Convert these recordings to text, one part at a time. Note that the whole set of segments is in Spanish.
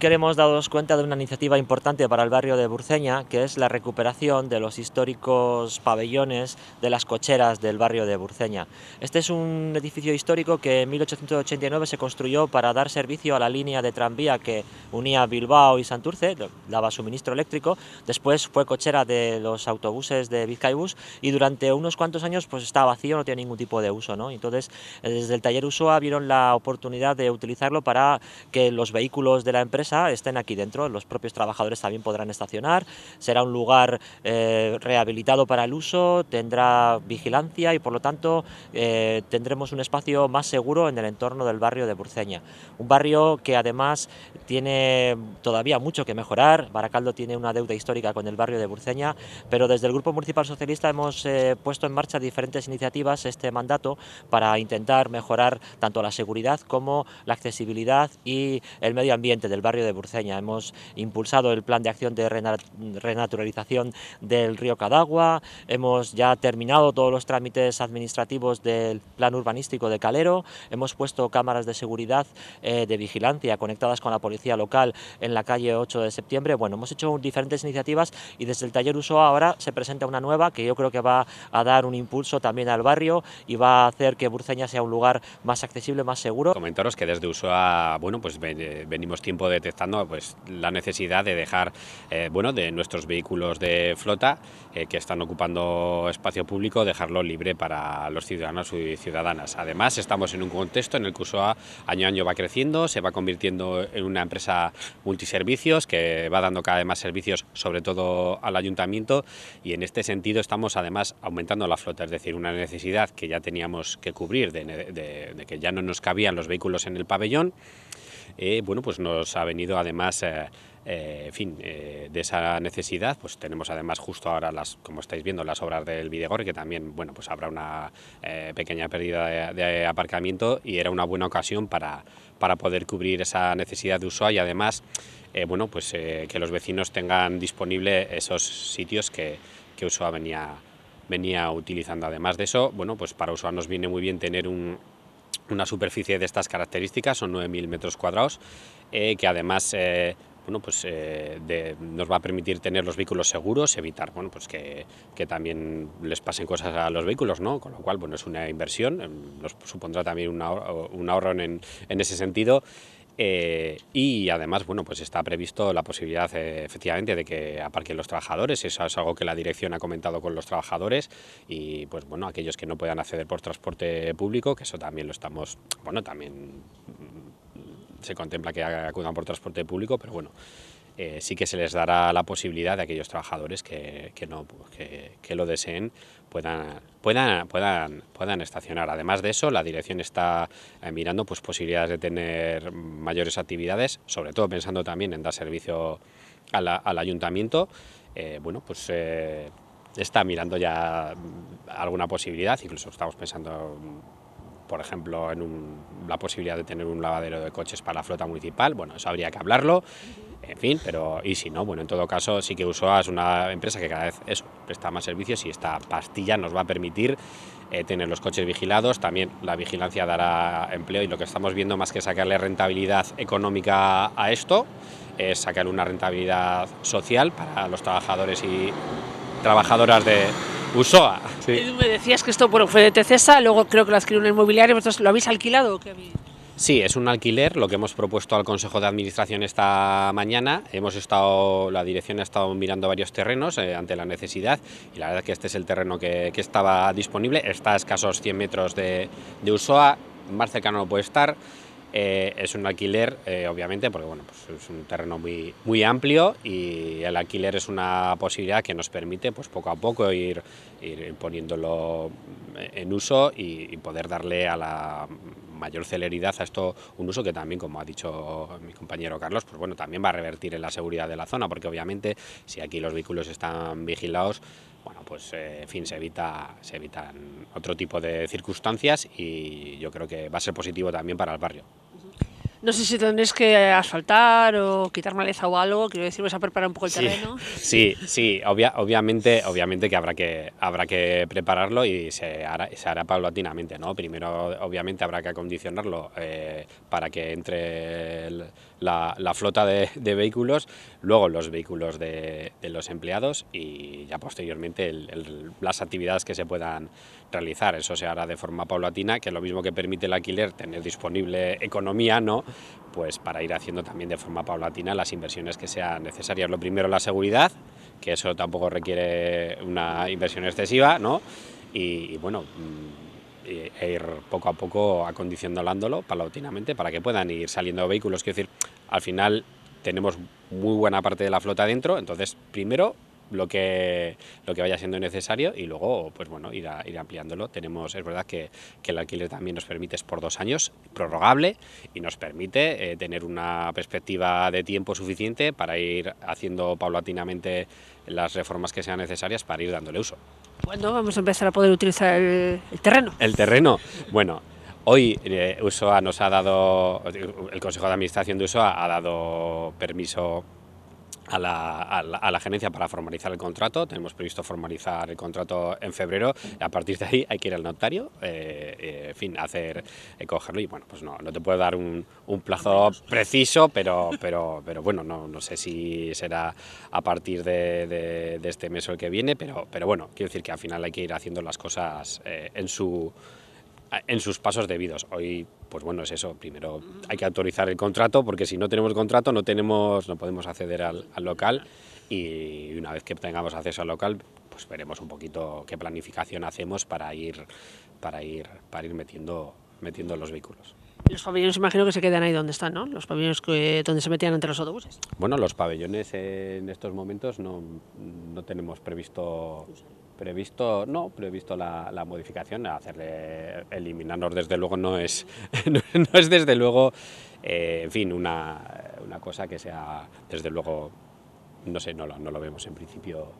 Queremos daros cuenta de una iniciativa importante para el barrio de Burceña, que es la recuperación de los históricos pabellones de las cocheras del barrio de Burceña. Este es un edificio histórico que en 1889 se construyó para dar servicio a la línea de tranvía que unía Bilbao y Santurce, daba suministro eléctrico, después fue cochera de los autobuses de Vizcaibus y durante unos cuantos años pues estaba vacío, no tenía ningún tipo de uso. ¿no? Entonces, eh, desde el taller Usoa vieron la oportunidad de utilizarlo para que los vehículos de la empresa estén aquí dentro. Los propios trabajadores también podrán estacionar. Será un lugar eh, rehabilitado para el uso, tendrá vigilancia y por lo tanto eh, tendremos un espacio más seguro en el entorno del barrio de Burceña. Un barrio que además tiene todavía mucho que mejorar. Baracaldo tiene una deuda histórica con el barrio de Burceña, pero desde el Grupo Municipal Socialista hemos eh, puesto en marcha diferentes iniciativas este mandato para intentar mejorar tanto la seguridad como la accesibilidad y el medio ambiente del barrio de Burceña. Hemos impulsado el plan de acción de renaturalización del río Cadagua, hemos ya terminado todos los trámites administrativos del plan urbanístico de Calero, hemos puesto cámaras de seguridad eh, de vigilancia conectadas con la policía local en la calle 8 de septiembre. Bueno, hemos hecho diferentes iniciativas y desde el taller Usoa ahora se presenta una nueva que yo creo que va a dar un impulso también al barrio y va a hacer que Burceña sea un lugar más accesible, más seguro. Comentaros que desde Usoa, bueno, pues eh, venimos tiempo de detectando pues, la necesidad de dejar eh, bueno, de nuestros vehículos de flota eh, que están ocupando espacio público, dejarlo libre para los ciudadanos y ciudadanas. Además, estamos en un contexto en el que USOA año a año va creciendo, se va convirtiendo en una empresa multiservicios que va dando cada vez más servicios, sobre todo al ayuntamiento, y en este sentido estamos además aumentando la flota, es decir, una necesidad que ya teníamos que cubrir de que ya no nos cabían los vehículos en el pabellón eh, bueno, pues nos ha venido además... Eh, eh, fin, de esa necesidad, pues tenemos además justo ahora, las, como estáis viendo, las obras del Videgor, que también, bueno, pues habrá una pequeña pérdida de, aparcamiento y era una buena ocasión para, para poder cubrir esa necesidad de uso y además, bueno, pues que los vecinos tengan disponible esos sitios que, que venía, venía utilizando. Además de eso, bueno, pues para Usoa nos viene muy bien tener un, una superficie de estas características, son 9.000 metros cuadrados, eh, que además eh, bueno, pues, eh, nos va a permitir tener los vehículos seguros, evitar bueno, pues que, que, también les pasen cosas a los vehículos, ¿no? con lo cual bueno, es una inversión, em, nos supondrá también un ahorro, ahorro en, en ese sentido. Eh, y además, bueno, pues está previsto la posibilidad eh, efectivamente de que aparquen los trabajadores. Eso es algo que la dirección ha comentado con los trabajadores y pues bueno, aquellos que no puedan acceder por transporte público, que eso también lo estamos, bueno, también se contempla que acudan por transporte público, pero bueno, eh, sí que se les dará la posibilidad de aquellos trabajadores que, no, pues, lo deseen puedan, puedan, puedan, puedan estacionar. Además de eso, la dirección está eh, mirando pues, posibilidades de tener mayores actividades, sobre todo pensando también en dar servicio al ayuntamiento. Eh, bueno, pues está mirando ya alguna posibilidad, incluso estamos pensando por ejemplo, en la posibilidad de tener un lavadero de coches para la flota municipal, bueno, eso habría que hablarlo, en fin, pero y si no, bueno, en todo caso sí que USOA es una empresa que cada vez presta más servicios y esta pastilla nos va a permitir eh, tener los coches vigilados, también la vigilancia dará empleo y lo que estamos viendo más que sacarle rentabilidad económica a esto, es sacarle una rentabilidad social para los trabajadores y trabajadoras de, Usoa. Sí. Me decías que esto por fue de Tecesa, luego creo que lo adquirió un inmobiliario, ¿vosotros lo habéis alquilado Sí, es un alquiler, lo que hemos propuesto al Consejo de Administración esta mañana. Hemos estado, la dirección ha estado mirando varios terrenos eh, ante la necesidad y la verdad es que este es el terreno que, estaba disponible. Está a escasos 100 metros de, de Usoa, más cercano no puede estar. Eh, es un alquiler, eh, obviamente, porque bueno, pues es un terreno muy, muy amplio y el alquiler es una posibilidad que nos permite pues, poco a poco ir, poniéndolo en uso y, poder darle a la mayor celeridad a esto un uso que también, como ha dicho mi compañero Carlos, pues bueno, también va a revertir en la seguridad de la zona, porque obviamente si aquí los vehículos están vigilados, bueno, pues eh, fin, se, evita, se evitan otro tipo de circunstancias y yo creo que va a ser positivo también para el barrio. No sé si tendréis que asfaltar o quitar maleza o algo, quiero decir, vas a preparar un poco el terreno. Sí, sí, obviamente, obviamente que habrá que habrá que prepararlo y se hará, se hará paulatinamente, ¿no? Primero, obviamente, habrá que acondicionarlo eh, para que entre la, flota de, vehículos, luego los vehículos de, los empleados y ya posteriormente las actividades que se puedan realizar. Eso se hará de forma paulatina, que es lo mismo que permite el alquiler, tener disponible economía, ¿no? pues para ir haciendo también de forma paulatina las inversiones que sean necesarias. Lo primero, la seguridad, que eso tampoco requiere una inversión excesiva, ¿no? Y, bueno, mm, e, e ir poco a poco acondicionándolo paulatinamente para que puedan ir saliendo vehículos. Quiero decir, al final tenemos muy buena parte de la flota dentro, entonces primero lo que, lo que vaya siendo necesario y luego, pues bueno, ir, ampliándolo. Tenemos, es verdad que, el alquiler también nos permite es por dos años, prorrogable, y nos permite eh, tener una perspectiva de tiempo suficiente para ir haciendo paulatinamente las reformas que sean necesarias para ir dándole uso. ¿Cuándo vamos a empezar a poder utilizar el, terreno? El terreno, bueno. Hoy eh, uso nos ha dado, el Consejo de Administración de USOA ha dado permiso a la, a, la, gerencia para formalizar el contrato. Tenemos previsto formalizar el contrato en febrero. A partir de ahí hay que ir al notario, eh, eh, en fin, hacer, eh, cogerlo. Y bueno, pues no, no te puedo dar un, un plazo preciso, pero, pero, pero bueno, no, sé si será a partir de, de, de, este mes o el que viene, pero, pero bueno, quiero decir que al final hay que ir haciendo las cosas en su en sus pasos debidos. Hoy, pues bueno, es eso. Primero hay que autorizar el contrato, porque si no tenemos contrato no, tenemos, no podemos acceder al, local y una vez que tengamos acceso al local, pues veremos un poquito qué planificación hacemos para ir, para ir, para ir metiendo, metiendo los vehículos. Los pabellones imagino que se quedan ahí donde están, ¿no? Los pabellones que, donde se metían entre los autobuses. Bueno, los pabellones en estos momentos no, no tenemos previsto Previsto, no, previsto la, la modificación, hacerle, eliminarnos desde luego no es, no, es desde luego, eh, en fin, una, una, cosa que sea, desde luego, no sé, no lo, no lo vemos en principio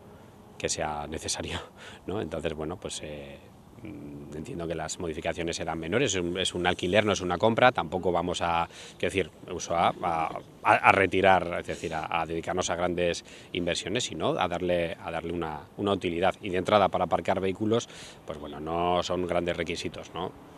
que sea necesario, ¿no? Entonces, bueno, pues... Eh, Mm, entiendo que las modificaciones eran menores, es un, alquiler, no es una compra, tampoco vamos a, decir, a, retirar, es decir, a, a, dedicarnos a grandes inversiones, sino a darle, a darle una, una utilidad. Y de entrada para aparcar vehículos, pues bueno, no son grandes requisitos, ¿no?